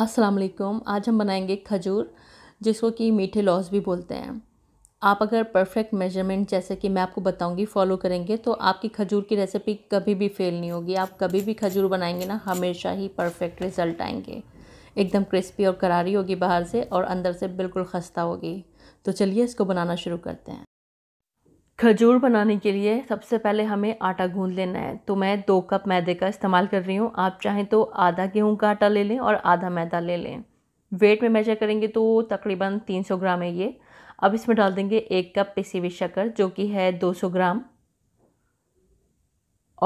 अस्सलाम वालेकुम आज हम बनाएंगे खजूर जिसको कि मीठे लॉस भी बोलते हैं आप अगर परफेक्ट मेजरमेंट जैसे कि मैं आपको बताऊंगी फॉलो करेंगे तो आपकी खजूर की रेसिपी कभी भी फेल नहीं होगी आप कभी भी खजूर बनाएंगे ना हमेशा ही परफेक्ट रिज़ल्ट आएंगे एकदम क्रिस्पी और करारी होगी बाहर से और अंदर से बिल्कुल खस्ता होगी तो चलिए इसको बनाना शुरू करते हैं खजूर बनाने के लिए सबसे पहले हमें आटा गूंद लेना है तो मैं दो कप मैदे का इस्तेमाल कर रही हूँ आप चाहें तो आधा गेहूँ का आटा ले लें और आधा मैदा ले लें वेट में मेजर करेंगे तो तकरीबन 300 ग्राम है ये अब इसमें डाल देंगे एक कप पिसी हुई शक्कर जो कि है 200 ग्राम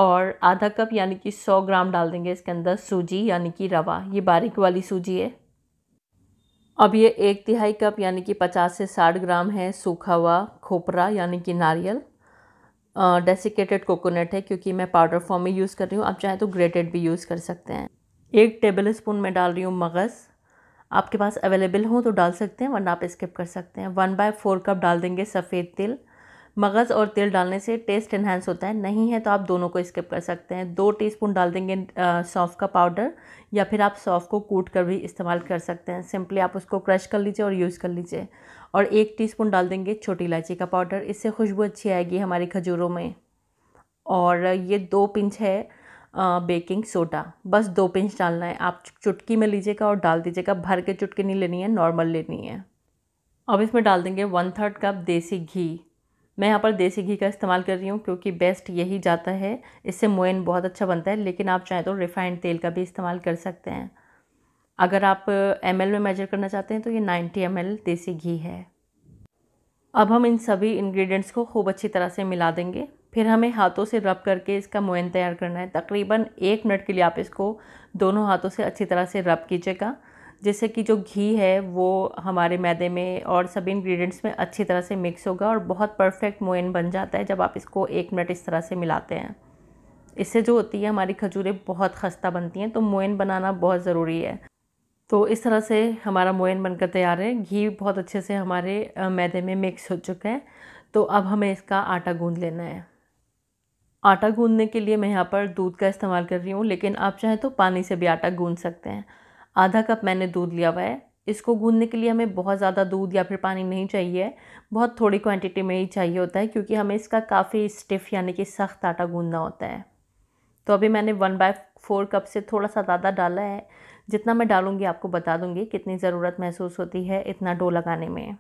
और आधा कप यानी कि 100 ग्राम डाल देंगे इसके अंदर सूजी यानी कि रवा ये बारीक वाली सूजी है अब ये एक तिहाई कप यानी कि पचास से साठ ग्राम है सूखा हुआ खोपरा यानी कि नारियल डेसिकेटेड कोकोनट है क्योंकि मैं पाउडर फॉर्म में यूज़ कर रही हूँ आप चाहें तो ग्रेटेड भी यूज़ कर सकते हैं एक टेबल स्पून में डाल रही हूँ मगज़ आपके पास अवेलेबल हो तो डाल सकते हैं वरना आप स्किप कर सकते हैं वन बाय फोर कप डाल देंगे सफ़ेद तिल मगज़ और तेल डालने से टेस्ट इन्हेंस होता है नहीं है तो आप दोनों को स्किप कर सकते हैं दो टीस्पून डाल देंगे सौफ़ का पाउडर या फिर आप सौफ़ को कूट कर भी इस्तेमाल कर सकते हैं सिंपली आप उसको क्रश कर लीजिए और यूज़ कर लीजिए और एक टीस्पून डाल देंगे छोटी इलायची का पाउडर इससे खुशबू अच्छी आएगी हमारी खजूरों में और ये दो पिंच है बेकिंग सोडा बस दो पिंच डालना है आप चुटकी में लीजिएगा और डाल दीजिएगा भर के चुटकी नहीं लेनी है नॉर्मल लेनी है अब इसमें डाल देंगे वन थर्ड कप देसी घी मैं यहाँ पर देसी घी का इस्तेमाल कर रही हूँ क्योंकि बेस्ट यही जाता है इससे मोइन बहुत अच्छा बनता है लेकिन आप चाहें तो रिफाइंड तेल का भी इस्तेमाल कर सकते हैं अगर आप एम में मेजर करना चाहते हैं तो ये नाइन्टी एम देसी घी है अब हम इन सभी इन्ग्रीडियंट्स को खूब अच्छी तरह से मिला देंगे फिर हमें हाथों से रब करके इसका मोयन तैयार करना है तकरीबन एक मिनट के लिए आप इसको दोनों हाथों से अच्छी तरह से रब कीजिएगा जिससे कि जो घी है वो हमारे मैदे में और सभी इंग्रेडिएंट्स में अच्छी तरह से मिक्स होगा और बहुत परफेक्ट मोइन बन जाता है जब आप इसको एक मिनट इस तरह से मिलाते हैं इससे जो होती है हमारी खजूरें बहुत खस्ता बनती हैं तो मोइन बनाना बहुत ज़रूरी है तो इस तरह से हमारा मोइन बनकर तैयार है घी बहुत अच्छे से हमारे मैदे में मिक्स हो चुका है तो अब हमें इसका आटा गूंद लेना है आटा गूंदने के लिए मैं यहाँ पर दूध का इस्तेमाल कर रही हूँ लेकिन आप चाहें तो पानी से भी आटा गूंद सकते हैं आधा कप मैंने दूध लिया हुआ है इसको गूंदने के लिए हमें बहुत ज़्यादा दूध या फिर पानी नहीं चाहिए बहुत थोड़ी क्वांटिटी में ही चाहिए होता है क्योंकि हमें इसका काफ़ी स्टिफ यानी कि सख्त आटा गूंदना होता है तो अभी मैंने वन बाय फोर कप से थोड़ा सा ज़्यादा डाला है जितना मैं डालूँगी आपको बता दूँगी कितनी ज़रूरत महसूस होती है इतना डो लगाने में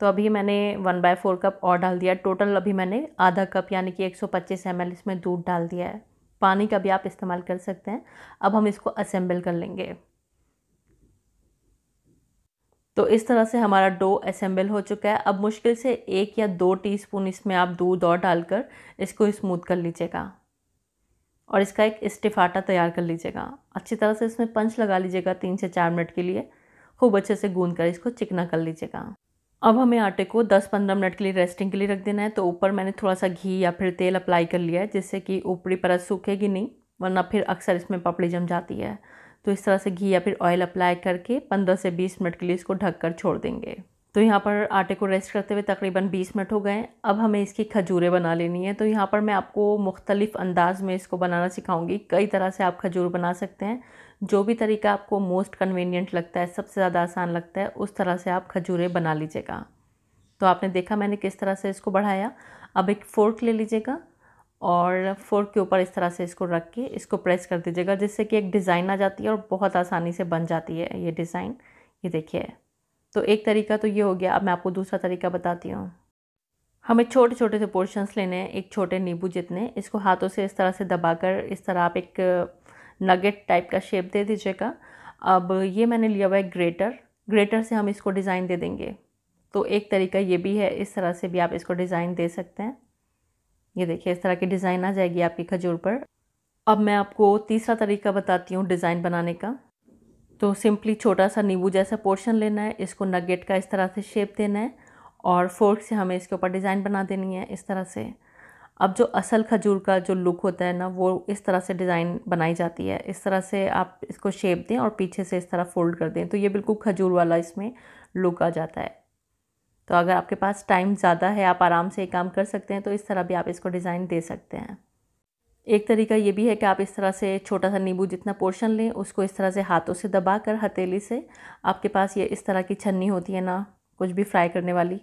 तो अभी मैंने वन बाय फोर कप और डाल दिया टोटल अभी मैंने आधा कप यानी कि एक सौ इसमें दूध डाल दिया है पानी का भी आप इस्तेमाल कर सकते हैं अब हम इसको असेंबल कर लेंगे तो इस तरह से हमारा डो असेंबल हो चुका है अब मुश्किल से एक या दो टीस्पून इसमें आप दूध और डालकर इसको स्मूथ कर लीजिएगा और इसका एक इस्टिफाटा तैयार कर लीजिएगा अच्छी तरह से इसमें पंच लगा लीजिएगा तीन से चार मिनट के लिए खूब अच्छे से गूंद कर इसको चिकना कर लीजिएगा अब हमें आटे को 10-15 मिनट के लिए रेस्टिंग के लिए रख देना है तो ऊपर मैंने थोड़ा सा घी या फिर तेल अप्लाई कर लिया है जिससे कि ऊपरी परत सूखेगी नहीं वरना फिर अक्सर इसमें पपड़ी जम जाती है तो इस तरह से घी या फिर ऑयल अप्लाई करके 15 से 20 मिनट के लिए इसको ढक कर छोड़ देंगे तो यहाँ पर आटे को रेस्ट करते हुए तकरीबन 20 मिनट हो गए अब हमें इसकी खजूरें बना लेनी है तो यहाँ पर मैं आपको मुख्तलिफ़ अंदाज में इसको बनाना सिखाऊंगी कई तरह से आप खजूर बना सकते हैं जो भी तरीका आपको मोस्ट कन्वीनियंट लगता है सबसे ज़्यादा आसान लगता है उस तरह से आप खजूरें बना लीजिएगा तो आपने देखा मैंने किस तरह से इसको बढ़ाया अब एक फ़ोर्क ले लीजिएगा और फोर्क के ऊपर इस तरह से इसको रख के इसको प्रेस कर दीजिएगा जिससे कि एक डिज़ाइन आ जाती है और बहुत आसानी से बन जाती है ये डिज़ाइन ये देखिए तो एक तरीका तो ये हो गया अब मैं आपको दूसरा तरीका बताती हूँ हमें छोटे छोटे से पोर्शंस लेने हैं एक छोटे नींबू जितने इसको हाथों से इस तरह से दबाकर इस तरह आप एक नगेट टाइप का शेप दे दीजिएगा अब ये मैंने लिया हुआ है ग्रेटर ग्रेटर से हम इसको डिज़ाइन दे देंगे तो एक तरीका ये भी है इस तरह से भी आप इसको डिज़ाइन दे सकते हैं ये देखिए इस तरह की डिज़ाइन आ जाएगी आपकी खजूर पर अब मैं आपको तीसरा तरीका बताती हूँ डिज़ाइन बनाने का तो सिंपली छोटा सा नींबू जैसा पोर्शन लेना है इसको नगेट का इस तरह से शेप देना है और फोर्क से हमें इसके ऊपर डिज़ाइन बना देनी है इस तरह से अब जो असल खजूर का जो लुक होता है ना वो इस तरह से डिज़ाइन बनाई जाती है इस तरह से आप इसको शेप दें और पीछे से इस तरह फोल्ड कर दें तो ये बिल्कुल खजूर वाला इसमें लुक आ जाता है तो अगर आपके पास टाइम ज़्यादा है आप आराम से ये काम कर सकते हैं तो इस तरह भी आप इसको डिज़ाइन दे सकते हैं एक तरीका ये भी है कि आप इस तरह से छोटा सा नींबू जितना पोर्शन लें उसको इस तरह से हाथों से दबा कर हथेली से आपके पास ये इस तरह की छन्नी होती है ना कुछ भी फ्राई करने वाली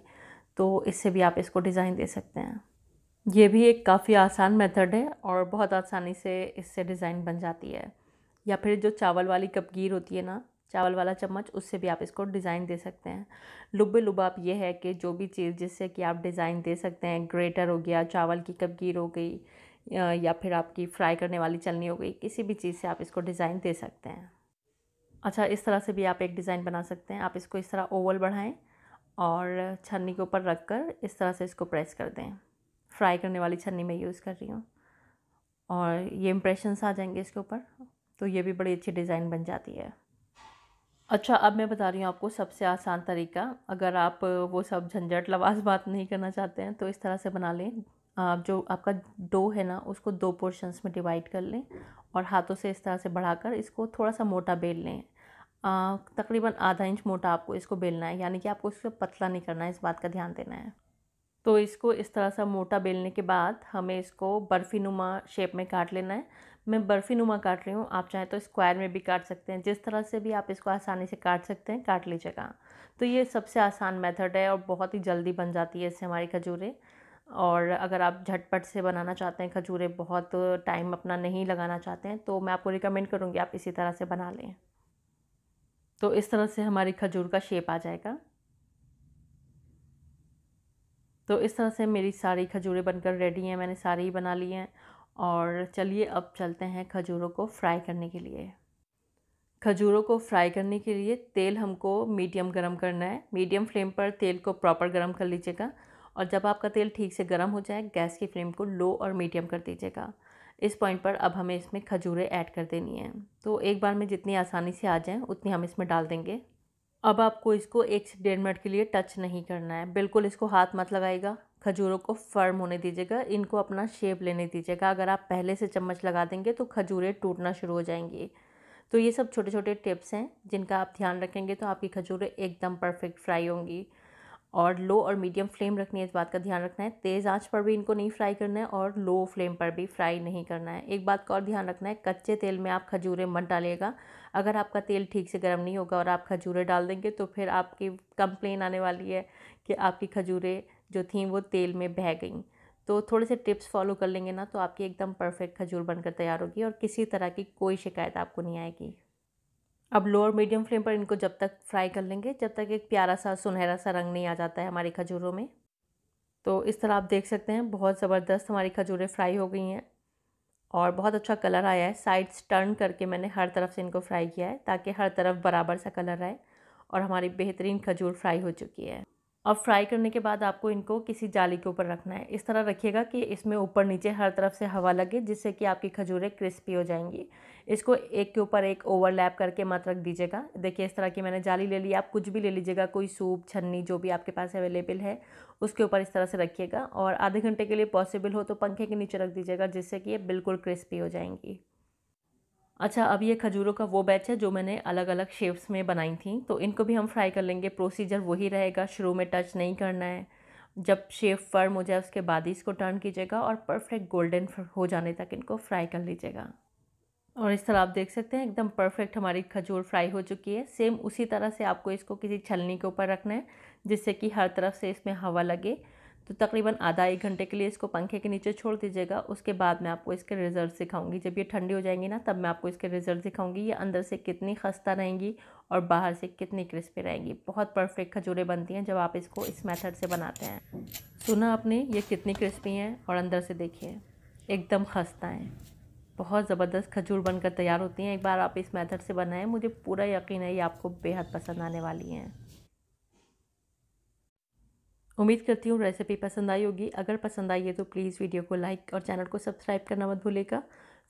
तो इससे भी आप इसको डिज़ाइन दे सकते हैं ये भी एक काफ़ी आसान मेथड है और बहुत आसानी से इससे डिज़ाइन बन जाती है या फिर जो चावल वाली कपगीर होती है ना चावल वाला चम्मच उससे भी आप इसको डिज़ाइन दे सकते हैं लुबा आप ये है कि जो भी चीज़ जिससे कि आप डिज़ाइन दे सकते हैं ग्रेटर हो गया चावल की कपगीर हो गई या फिर आपकी फ्राई करने वाली चलनी हो गई किसी भी चीज़ से आप इसको डिज़ाइन दे सकते हैं अच्छा इस तरह से भी आप एक डिज़ाइन बना सकते हैं आप इसको इस तरह ओवल बढ़ाएं और छन्नी के ऊपर रख कर इस तरह से इसको प्रेस कर दें फ्राई करने वाली छन्नी मैं यूज़ कर रही हूँ और ये इम्प्रेशंस आ जाएंगे इसके ऊपर तो ये भी बड़ी अच्छी डिज़ाइन बन जाती है अच्छा अब मैं बता रही हूँ आपको सबसे आसान तरीका अगर आप वो सब झंझट लवाज बात नहीं करना चाहते हैं तो इस तरह से बना लें आप जो आपका डो है ना उसको दो पोर्शंस में डिवाइड कर लें और हाथों से इस तरह से बढ़ाकर इसको थोड़ा सा मोटा बेल लें तकरीबन आधा इंच मोटा आपको इसको बेलना है यानी कि आपको इसको पतला नहीं करना है इस बात का ध्यान देना है तो इसको इस तरह सा मोटा बेलने के बाद हमें इसको बर्फ़ी नुमा शेप में काट लेना है मैं बर्फ़ी नुमा काट रही हूँ आप चाहें तो स्क्वायर में भी काट सकते हैं जिस तरह से भी आप इसको आसानी से काट सकते हैं काट लीजिएगा तो ये सबसे आसान मेथड है और बहुत ही जल्दी बन जाती है इससे हमारी खजूरें और अगर आप झटपट से बनाना चाहते हैं खजूरें बहुत टाइम अपना नहीं लगाना चाहते हैं तो मैं आपको रिकमेंड करूँगी आप इसी तरह से बना लें तो इस तरह से हमारी खजूर का शेप आ जाएगा तो इस तरह से मेरी सारी खजूरें बनकर रेडी हैं मैंने सारी ही बना ली हैं और चलिए अब चलते हैं खजूरों को फ्राई करने के लिए खजूरों को फ्राई करने के लिए तेल हमको मीडियम गरम करना है मीडियम फ्लेम पर तेल को प्रॉपर गरम कर लीजिएगा और जब आपका तेल ठीक से गर्म हो जाए गैस की फ्लेम को लो और मीडियम कर दीजिएगा इस पॉइंट पर अब हमें इसमें खजूरें ऐड कर देनी है तो एक बार में जितनी आसानी से आ जाएँ उतनी हम इसमें डाल देंगे अब आपको इसको एक से डेढ़ मिनट के लिए टच नहीं करना है बिल्कुल इसको हाथ मत लगाएगा खजूरों को फर्म होने दीजिएगा इनको अपना शेप लेने दीजिएगा अगर आप पहले से चम्मच लगा देंगे तो खजूरें टूटना शुरू हो जाएंगी तो ये सब छोटे छोटे टिप्स हैं जिनका आप ध्यान रखेंगे तो आपकी खजूरें एकदम परफेक्ट फ्राई होंगी और लो और मीडियम फ्लेम रखनी है इस बात का ध्यान रखना है तेज़ आंच पर भी इनको नहीं फ्राई करना है और लो फ्लेम पर भी फ्राई नहीं करना है एक बात का और ध्यान रखना है कच्चे तेल में आप खजूरें मत डालिएगा अगर आपका तेल ठीक से गर्म नहीं होगा और आप खजूरें डाल देंगे तो फिर आपकी कंप्लेन आने वाली है कि आपकी खजूरें जो थी वो तेल में बह गई तो थोड़े से टिप्स फॉलो कर लेंगे ना तो आपकी एकदम परफेक्ट खजूर बनकर तैयार होगी और किसी तरह की कोई शिकायत आपको नहीं आएगी अब लोअर मीडियम फ्लेम पर इनको जब तक फ्राई कर लेंगे जब तक एक प्यारा सा सुनहरा सा रंग नहीं आ जाता है हमारी खजूरों में तो इस तरह आप देख सकते हैं बहुत ज़बरदस्त हमारी खजूरें फ्राई हो गई हैं और बहुत अच्छा कलर आया है साइड्स टर्न करके मैंने हर तरफ से इनको फ्राई किया है ताकि हर तरफ बराबर सा कलर आए और हमारी बेहतरीन खजूर फ्राई हो चुकी है और फ्राई करने के बाद आपको इनको किसी जाली के ऊपर रखना है इस तरह रखिएगा कि इसमें ऊपर नीचे हर तरफ से हवा लगे जिससे कि आपकी खजूरें क्रिस्पी हो जाएंगी इसको एक के ऊपर एक ओवरलैप करके मत रख दीजिएगा देखिए इस तरह की मैंने जाली ले ली आप कुछ भी ले लीजिएगा कोई सूप छन्नी जो भी आपके पास अवेलेबल है उसके ऊपर इस तरह से रखिएगा और आधे घंटे के लिए पॉसिबल हो तो पंखे के नीचे रख दीजिएगा जिससे कि ये बिल्कुल क्रिस्पी हो जाएंगी अच्छा अब ये खजूरों का वो बैच है जो मैंने अलग अलग शेप्स में बनाई थी तो इनको भी हम फ्राई कर लेंगे प्रोसीजर वही रहेगा शुरू में टच नहीं करना है जब शेप फर्म हो जाए उसके बाद ही इसको टर्न कीजिएगा और परफेक्ट गोल्डन हो जाने तक इनको फ्राई कर लीजिएगा और इस तरह आप देख सकते हैं एकदम परफेक्ट हमारी खजूर फ्राई हो चुकी है सेम उसी तरह से आपको इसको किसी छलनी के ऊपर रखना है जिससे कि हर तरफ से इसमें हवा लगे तो तकरीबन आधा एक घंटे के लिए इसको पंखे के नीचे छोड़ दीजिएगा उसके बाद मैं आपको इसके रिज़ल्ट दिखाऊंगी जब ये ठंडी हो जाएंगी ना तब मैं आपको इसके रिज़ल्ट दिखाऊंगी ये अंदर से कितनी खस्ता रहेंगी और बाहर से कितनी क्रिस्पी रहेंगी बहुत परफेक्ट खजूरें बनती हैं जब आप इसको इस मैथड से बनाते हैं सुना आपने ये कितनी क्रिस्पी हैं और अंदर से देखिए एकदम खस्ता हैं बहुत ज़बरदस्त खजूर बनकर तैयार होती हैं एक बार आप इस मैथड से बनाएं मुझे पूरा यकीन है ये आपको बेहद पसंद आने वाली हैं उम्मीद करती हूँ रेसिपी पसंद आई होगी अगर पसंद आई है तो प्लीज़ वीडियो को लाइक और चैनल को सब्सक्राइब करना मत भूलेगा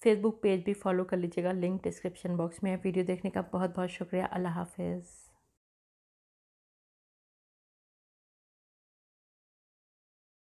फेसबुक पेज भी फॉलो कर लीजिएगा लिंक डिस्क्रिप्शन बॉक्स में है वीडियो देखने का बहुत बहुत शुक्रिया अल्लाह हाफिज़